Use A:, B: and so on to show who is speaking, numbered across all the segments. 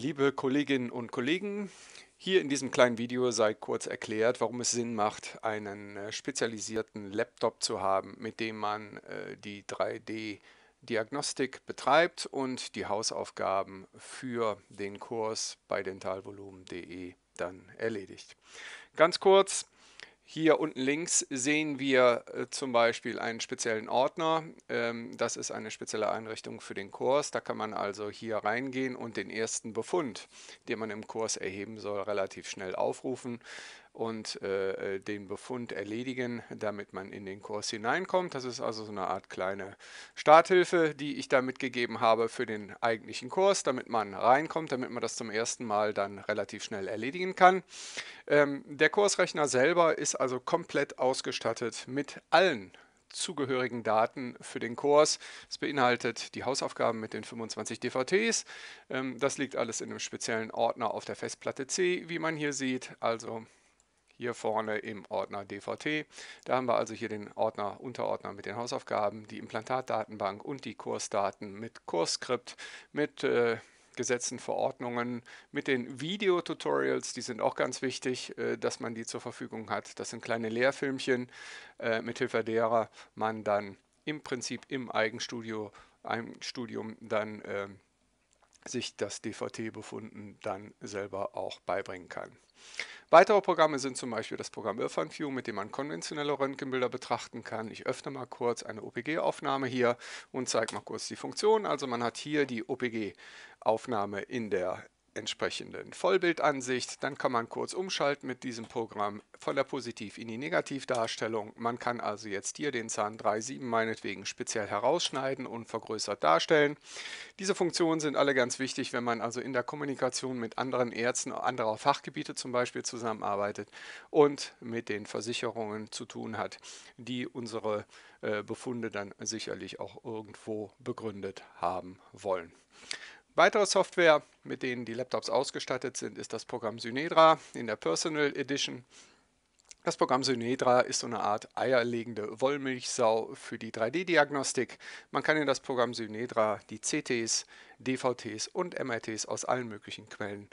A: Liebe Kolleginnen und Kollegen, hier in diesem kleinen Video sei kurz erklärt, warum es Sinn macht, einen äh, spezialisierten Laptop zu haben, mit dem man äh, die 3D-Diagnostik betreibt und die Hausaufgaben für den Kurs bei dentalvolumen.de dann erledigt. Ganz kurz, hier unten links sehen wir äh, zum Beispiel einen speziellen Ordner. Ähm, das ist eine spezielle Einrichtung für den Kurs. Da kann man also hier reingehen und den ersten Befund, den man im Kurs erheben soll, relativ schnell aufrufen und äh, äh, den Befund erledigen, damit man in den Kurs hineinkommt. Das ist also so eine Art kleine Starthilfe, die ich da mitgegeben habe für den eigentlichen Kurs, damit man reinkommt, damit man das zum ersten Mal dann relativ schnell erledigen kann. Ähm, der Kursrechner selber ist also komplett ausgestattet mit allen zugehörigen Daten für den Kurs. Es beinhaltet die Hausaufgaben mit den 25 DVTs. Ähm, das liegt alles in einem speziellen Ordner auf der Festplatte C, wie man hier sieht. Also hier vorne im Ordner DVT. Da haben wir also hier den Ordner Unterordner mit den Hausaufgaben, die Implantatdatenbank und die Kursdaten mit Kursskript, mit äh, Gesetzen, Verordnungen, mit den Videotutorials, die sind auch ganz wichtig, äh, dass man die zur Verfügung hat. Das sind kleine Lehrfilmchen, äh, mithilfe derer man dann im Prinzip im Eigenstudio, einem Studium dann äh, sich das DVT-Befunden dann selber auch beibringen kann. Weitere Programme sind zum Beispiel das Programm Irfan View, mit dem man konventionelle Röntgenbilder betrachten kann. Ich öffne mal kurz eine OPG-Aufnahme hier und zeige mal kurz die Funktion. Also man hat hier die OPG-Aufnahme in der entsprechenden Vollbildansicht. Dann kann man kurz umschalten mit diesem Programm von der Positiv- in die Negativdarstellung. Man kann also jetzt hier den Zahn 3,7 meinetwegen speziell herausschneiden und vergrößert darstellen. Diese Funktionen sind alle ganz wichtig, wenn man also in der Kommunikation mit anderen Ärzten anderer Fachgebiete zum Beispiel zusammenarbeitet und mit den Versicherungen zu tun hat, die unsere äh, Befunde dann sicherlich auch irgendwo begründet haben wollen. Weitere Software, mit denen die Laptops ausgestattet sind, ist das Programm Synedra in der Personal Edition. Das Programm Synedra ist so eine Art eierlegende Wollmilchsau für die 3D-Diagnostik. Man kann in das Programm Synedra die CTs, DVTs und MRTs aus allen möglichen Quellen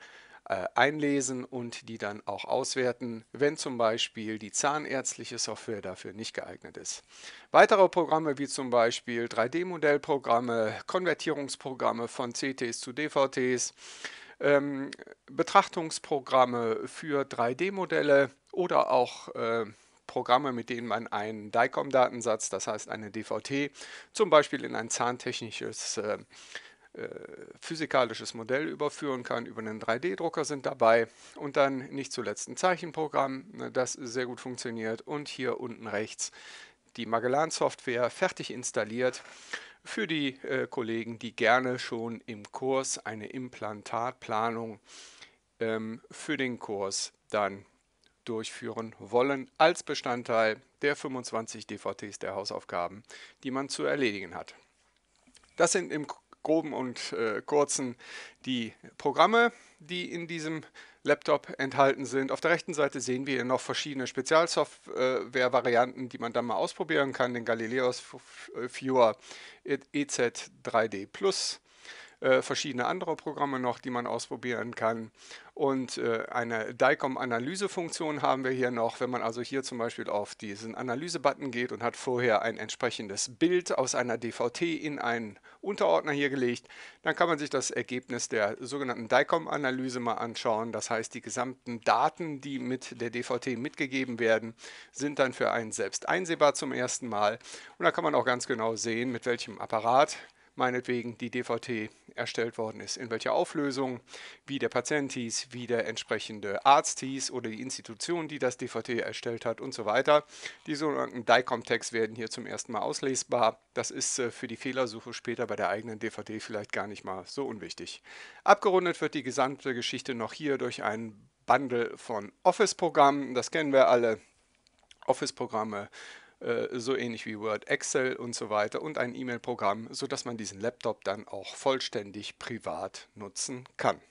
A: äh, einlesen und die dann auch auswerten, wenn zum Beispiel die zahnärztliche Software dafür nicht geeignet ist. Weitere Programme wie zum Beispiel 3D-Modellprogramme, Konvertierungsprogramme von CTs zu DVTs, ähm, Betrachtungsprogramme für 3D-Modelle oder auch äh, Programme, mit denen man einen DICOM-Datensatz, das heißt eine DVT, zum Beispiel in ein zahntechnisches äh, äh, physikalisches Modell überführen kann. Über einen 3D-Drucker sind dabei und dann nicht zuletzt ein Zeichenprogramm, ne, das sehr gut funktioniert. Und hier unten rechts die Magellan-Software fertig installiert für die äh, Kollegen, die gerne schon im Kurs eine Implantatplanung ähm, für den Kurs dann durchführen wollen als Bestandteil der 25 DVTs der Hausaufgaben, die man zu erledigen hat. Das sind im groben und äh, kurzen die Programme, die in diesem Laptop enthalten sind. Auf der rechten Seite sehen wir noch verschiedene Spezialsoftware-Varianten, die man dann mal ausprobieren kann. Den Galileos Viewer EZ3D e Plus, äh, verschiedene andere Programme noch, die man ausprobieren kann. Und äh, eine DICOM-Analysefunktion haben wir hier noch. Wenn man also hier zum Beispiel auf diesen Analyse-Button geht und hat vorher ein entsprechendes Bild aus einer DVT in einen Unterordner hier gelegt, dann kann man sich das Ergebnis der sogenannten DICOM-Analyse mal anschauen. Das heißt, die gesamten Daten, die mit der DVT mitgegeben werden, sind dann für einen selbst einsehbar zum ersten Mal. Und da kann man auch ganz genau sehen, mit welchem Apparat meinetwegen die DVT erstellt worden ist, in welcher Auflösung, wie der Patient hieß, wie der entsprechende Arzt hieß oder die Institution, die das DVT erstellt hat und so weiter. Die sogenannten DICOM-Tags werden hier zum ersten Mal auslesbar. Das ist äh, für die Fehlersuche später bei der eigenen DVD vielleicht gar nicht mal so unwichtig. Abgerundet wird die gesamte Geschichte noch hier durch einen Bundle von Office-Programmen. Das kennen wir alle. Office-Programme äh, so ähnlich wie Word, Excel und so weiter und ein E-Mail-Programm, sodass man diesen Laptop dann auch vollständig privat nutzen kann.